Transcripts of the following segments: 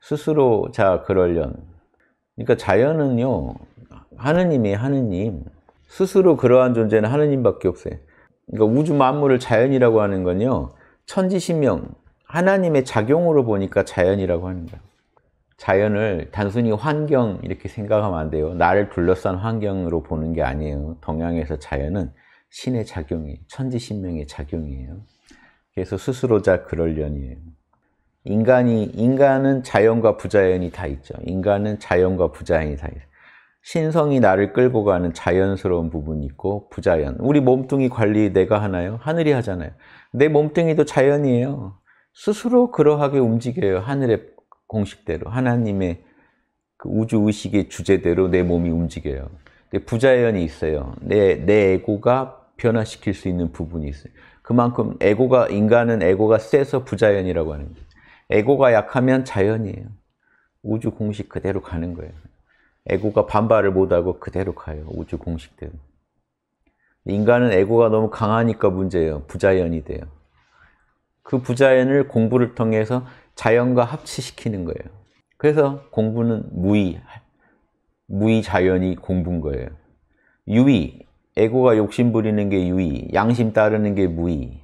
스스로 자 그럴련 그러니까 자연은요 하느님이 하느님 스스로 그러한 존재는 하느님밖에 없어요 그러니까 우주 만물을 자연이라고 하는 건요 천지신명 하나님의 작용으로 보니까 자연이라고 합니다 자연을 단순히 환경 이렇게 생각하면 안 돼요 나를 둘러싼 환경으로 보는 게 아니에요 동양에서 자연은 신의 작용이 천지신명의 작용이에요 그래서 스스로 자 그럴련이에요 인간이 인간은 자연과 부자연이 다 있죠. 인간은 자연과 부자연이 다 있어요. 신성이 나를 끌고 가는 자연스러운 부분이 있고 부자연. 우리 몸뚱이 관리 내가 하나요? 하늘이 하잖아요. 내 몸뚱이도 자연이에요. 스스로 그러하게 움직여요. 하늘의 공식대로 하나님의 그 우주 의식의 주제대로 내 몸이 움직여요. 근데 부자연이 있어요. 내내 에고가 변화시킬 수 있는 부분이 있어요. 그만큼 에고가 인간은 에고가 세서 부자연이라고 하는 거예요. 에고가 약하면 자연이에요. 우주 공식 그대로 가는 거예요. 에고가 반발을 못하고 그대로 가요. 우주 공식대로. 인간은 에고가 너무 강하니까 문제예요. 부자연이 돼요. 그 부자연을 공부를 통해서 자연과 합치시키는 거예요. 그래서 공부는 무의, 무의자연이 공부인 거예요. 유의, 에고가 욕심 부리는 게 유의, 양심 따르는 게 무의,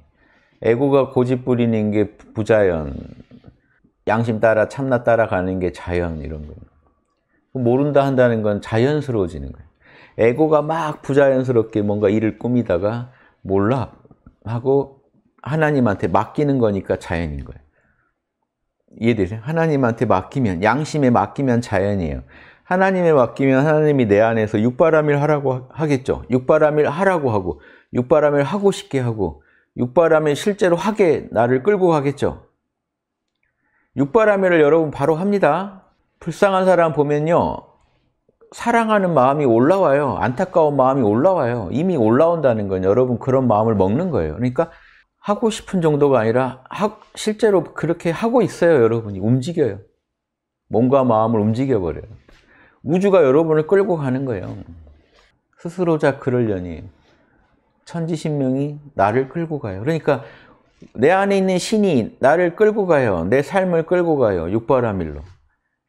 에고가 고집 부리는 게 부자연, 양심 따라 참나 따라 가는 게 자연 이런 거예요. 모른다 한다는 건 자연스러워지는 거예요. 에고가 막 부자연스럽게 뭔가 일을 꾸미다가 몰라 하고 하나님한테 맡기는 거니까 자연인 거예요. 이해되세요? 하나님한테 맡기면 양심에 맡기면 자연이에요. 하나님에 맡기면 하나님이 내 안에서 육바람일 하라고 하겠죠. 육바람일 하라고 하고 육바람일 하고 싶게 하고 육바람일 실제로 하게 나를 끌고 가겠죠. 육바라밀을 여러분 바로 합니다. 불쌍한 사람 보면요. 사랑하는 마음이 올라와요. 안타까운 마음이 올라와요. 이미 올라온다는 건 여러분 그런 마음을 먹는 거예요. 그러니까 하고 싶은 정도가 아니라 하, 실제로 그렇게 하고 있어요. 여러분이 움직여요. 몸과 마음을 움직여버려요. 우주가 여러분을 끌고 가는 거예요. 스스로자 그럴려니 천지신명이 나를 끌고 가요. 그러니까 내 안에 있는 신이 나를 끌고 가요. 내 삶을 끌고 가요. 육바라밀로.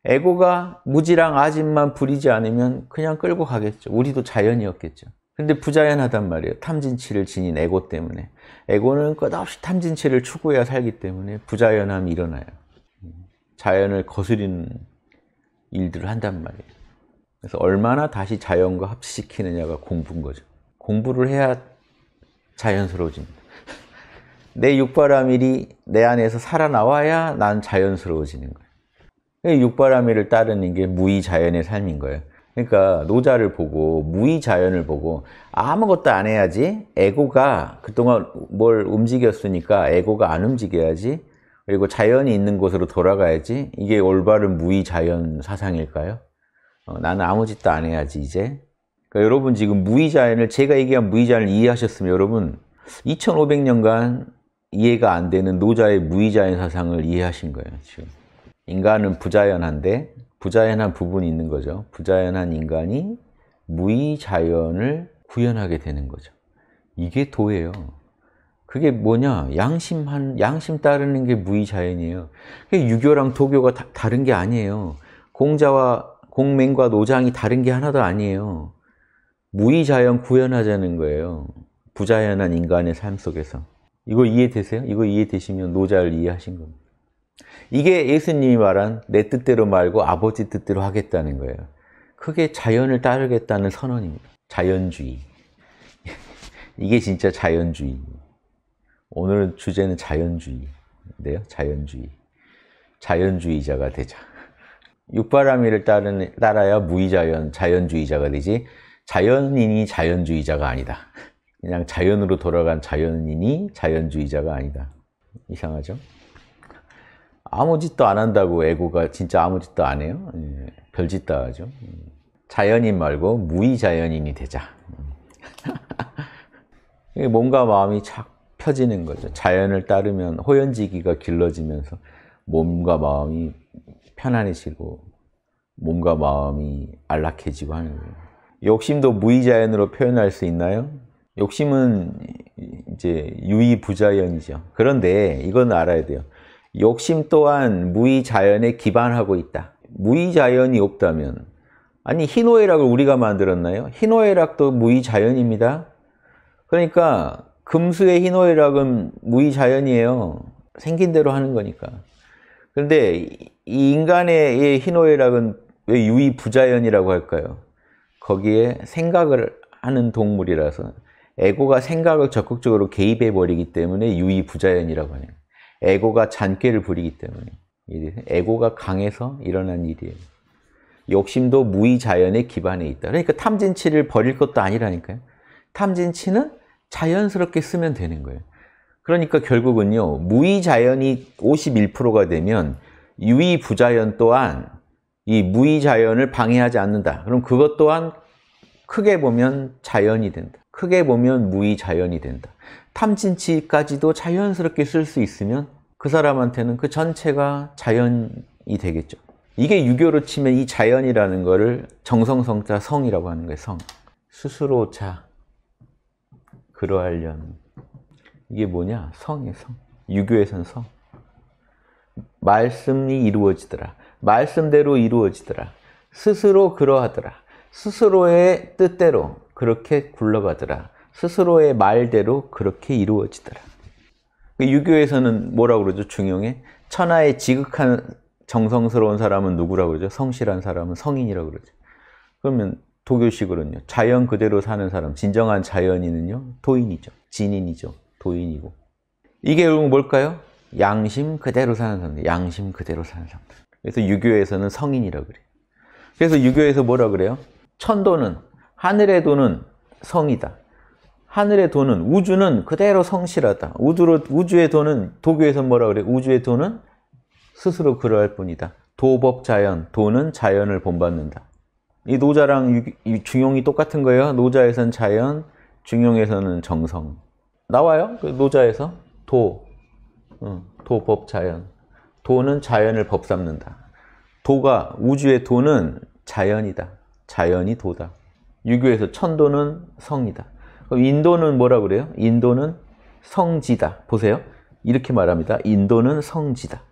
에고가 무지랑 아집만 부리지 않으면 그냥 끌고 가겠죠. 우리도 자연이었겠죠. 근데 부자연하단 말이에요. 탐진치를 지닌 에고 때문에. 에고는 끝없이 탐진치를 추구해야 살기 때문에 부자연함이 일어나요. 자연을 거스리는 일들을 한단 말이에요. 그래서 얼마나 다시 자연과 합시시키느냐가 공부인 거죠. 공부를 해야 자연스러워집니다. 내 육바라밀이 내 안에서 살아나와야 난 자연스러워지는 거예요. 육바라밀을 따르는 게 무의자연의 삶인 거예요. 그러니까 노자를 보고 무의자연을 보고 아무것도 안 해야지 에고가 그동안 뭘 움직였으니까 에고가 안 움직여야지 그리고 자연이 있는 곳으로 돌아가야지 이게 올바른 무의자연 사상일까요? 어, 나는 아무 짓도 안 해야지 이제 그러니까 여러분 지금 무의자연을 제가 얘기한 무의자연을 이해하셨으면 여러분 2500년간 이해가 안 되는 노자의 무이자인 사상을 이해하신 거예요. 지금 인간은 부자연한데 부자연한 부분이 있는 거죠. 부자연한 인간이 무이자연을 구현하게 되는 거죠. 이게 도예요. 그게 뭐냐? 양심한 양심 따르는 게 무이자연이에요. 유교랑 도교가 다, 다른 게 아니에요. 공자와 공맹과 노장이 다른 게 하나도 아니에요. 무이자연 구현하자는 거예요. 부자연한 인간의 삶 속에서. 이거 이해되세요? 이거 이해되시면 노자를 이해하신 겁니다. 이게 예수님이 말한 내 뜻대로 말고 아버지 뜻대로 하겠다는 거예요. 크게 자연을 따르겠다는 선언입니다. 자연주의. 이게 진짜 자연주의. 오늘 주제는 자연주의인데요. 자연주의. 자연주의자가 되자. 육바라밀을 따르 따라야 무의자연, 자연주의자가 되지 자연인이 자연주의자가 아니다. 그냥 자연으로 돌아간 자연인이 자연주의자가 아니다. 이상하죠? 아무 짓도 안 한다고 에고가 진짜 아무 짓도 안 해요. 예, 별짓 다 하죠. 자연인 말고 무의자연인이 되자. 몸과 마음이 착 펴지는 거죠. 자연을 따르면 호연지기가 길러지면서 몸과 마음이 편안해지고 몸과 마음이 안락해지고 하는 거예요. 욕심도 무의자연으로 표현할 수 있나요? 욕심은 이제 유의부자연이죠. 그런데 이건 알아야 돼요. 욕심 또한 무의자연에 기반하고 있다. 무의자연이 없다면 아니 희노애락을 우리가 만들었나요? 희노애락도 무의자연입니다. 그러니까 금수의 희노애락은 무의자연이에요. 생긴 대로 하는 거니까. 그런데 이 인간의 희노애락은 왜 유의부자연이라고 할까요? 거기에 생각을 하는 동물이라서 에고가 생각을 적극적으로 개입해 버리기 때문에 유의부자연이라고 하는 에고가 잔꾀를 부리기 때문에 에고가 강해서 일어난 일이에요. 욕심도 무의자연의 기반에 있다. 그러니까 탐진치를 버릴 것도 아니라니까요. 탐진치는 자연스럽게 쓰면 되는 거예요. 그러니까 결국은요. 무의자연이 51%가 되면 유의부자연 또한 이 무의자연을 방해하지 않는다. 그럼 그것 또한 크게 보면 자연이 된다. 크게 보면 무의자연이 된다. 탐진치까지도 자연스럽게 쓸 수 있으면 그 사람한테는 그 전체가 자연이 되겠죠. 이게 유교로 치면 이 자연이라는 거를 정성성자 성이라고 하는 거예요. 성. 스스로 자. 그러하려 이게 뭐냐? 성의 성. 유교에선 성. 말씀이 이루어지더라. 말씀대로 이루어지더라. 스스로 그러하더라. 스스로의 뜻대로 그렇게 굴러가더라. 스스로의 말대로 그렇게 이루어지더라. 그 유교에서는 뭐라고 그러죠? 중용에 천하의 지극한 정성스러운 사람은 누구라고 그러죠? 성실한 사람은 성인이라고 그러죠. 그러면 도교식으로는요. 자연 그대로 사는 사람, 진정한 자연인은요. 도인이죠. 진인이죠. 도인이고. 이게 결국 뭘까요? 양심 그대로 사는 사람들. 양심 그대로 사는 사람들. 그래서 유교에서는 성인이라고 그래요. 그래서 유교에서 뭐라 고 그래요? 천도는 하늘의 도는 성이다. 하늘의 도는 우주는 그대로 성실하다. 우주로, 우주의 도는 도교에서 뭐라 그래? 우주의 도는 스스로 그러할 뿐이다. 도법 자연, 도는 자연을 본받는다. 이 노자랑 중용이 똑같은 거예요. 노자에선 자연, 중용에서는 정성. 나와요. 그 노자에서 도, 도법 자연. 도는 자연을 법삼는다. 도가, 우주의 도는 자연이다. 자연이 도다. 유교에서 천도는 성이다. 인도는 뭐라 그래요? 인도는 성지다. 보세요. 이렇게 말합니다. 인도는 성지다.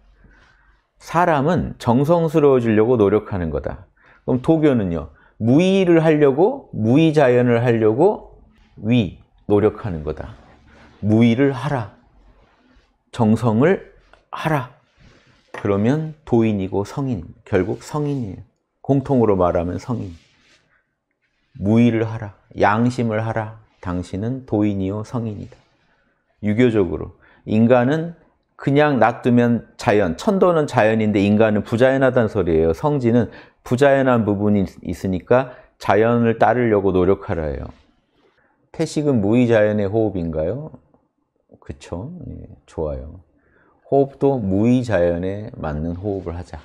사람은 정성스러워지려고 노력하는 거다. 그럼 도교는요. 무의를 하려고 무의자연을 하려고 위 노력하는 거다. 무의를 하라. 정성을 하라. 그러면 도인이고 성인, 결국 성인이에요. 공통으로 말하면 성인. 무의를 하라, 양심을 하라. 당신은 도인이요 성인이다. 유교적으로 인간은 그냥 놔두면 자연, 천도는 자연인데 인간은 부자연하다는 소리예요. 성지는 부자연한 부분이 있으니까 자연을 따르려고 노력하라 해요. 태식은 무의자연의 호흡인가요? 그쵸? 예, 좋아요. 호흡도 무의자연에 맞는 호흡을 하자.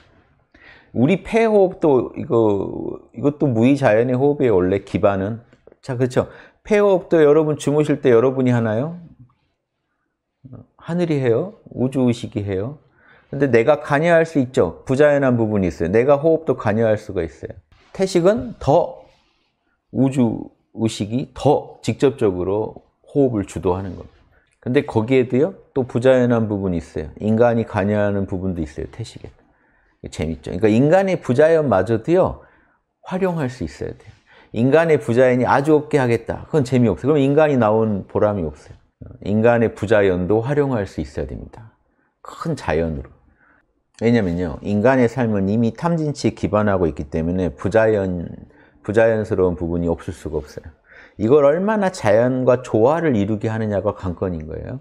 우리 폐호흡도 이거 이것도 무의자연의 호흡의 원래 기반은 자 그렇죠. 폐호흡도 여러분 주무실 때 여러분이 하나요? 하늘이 해요. 우주 의식이 해요. 근데 내가 관여할 수 있죠. 부자연한 부분이 있어요. 내가 호흡도 관여할 수가 있어요. 태식은 더 우주 의식이 더 직접적으로 호흡을 주도하는 겁니다. 근데 거기에도요, 또 부자연한 부분이 있어요. 인간이 관여하는 부분도 있어요, 태식에. 재밌죠. 그러니까 인간의 부자연마저도요, 활용할 수 있어야 돼요. 인간의 부자연이 아주 없게 하겠다. 그건 재미없어요. 그럼 인간이 나온 보람이 없어요. 인간의 부자연도 활용할 수 있어야 됩니다. 큰 자연으로. 왜냐면요, 인간의 삶은 이미 탐진치에 기반하고 있기 때문에 부자연, 부자연스러운 부분이 없을 수가 없어요. 이걸 얼마나 자연과 조화를 이루게 하느냐가 관건인 거예요.